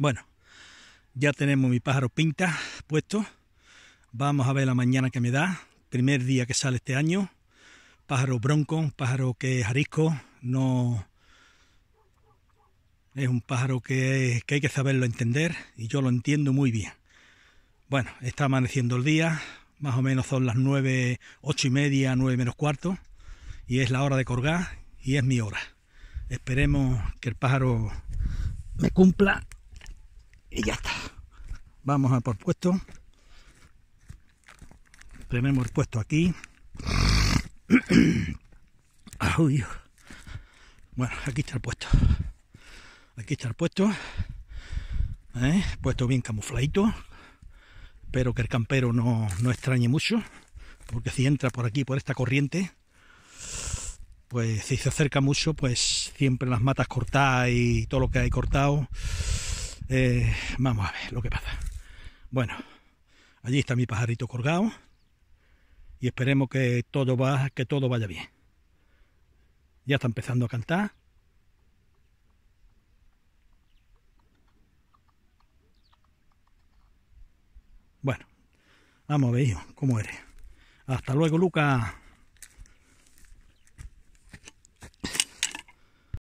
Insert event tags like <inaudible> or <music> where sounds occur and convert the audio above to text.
Bueno, ya tenemos mi pájaro pinta puesto. Vamos a ver la mañana que me da. Primer día que sale este año. Pájaro bronco, un pájaro que es arisco. No. Es un pájaro que, hay que saberlo entender y yo lo entiendo muy bien. Bueno, está amaneciendo el día, más o menos son las 9, 8 y media, 9 menos cuarto, y es la hora de colgar y es mi hora. Esperemos que el pájaro me cumpla y ya está. Vamos a por puesto. Tenemos el puesto aquí. <clears throat> Ah, bueno, aquí está el puesto. Aquí está el puesto. ¿Eh? Puesto bien camufladito. Espero que el campero no, no extrañe mucho. Porque si entra por aquí, por esta corriente, pues si se acerca mucho, pues siempre las matas cortadas y todo lo que hay cortado eh, vamos a ver lo que pasa. Bueno, allí está mi pajarito colgado y esperemos que todo, va, que todo vaya bien. Ya está empezando a cantar. Bueno, vamos a ver, cómo eres. Hasta luego, Lucas.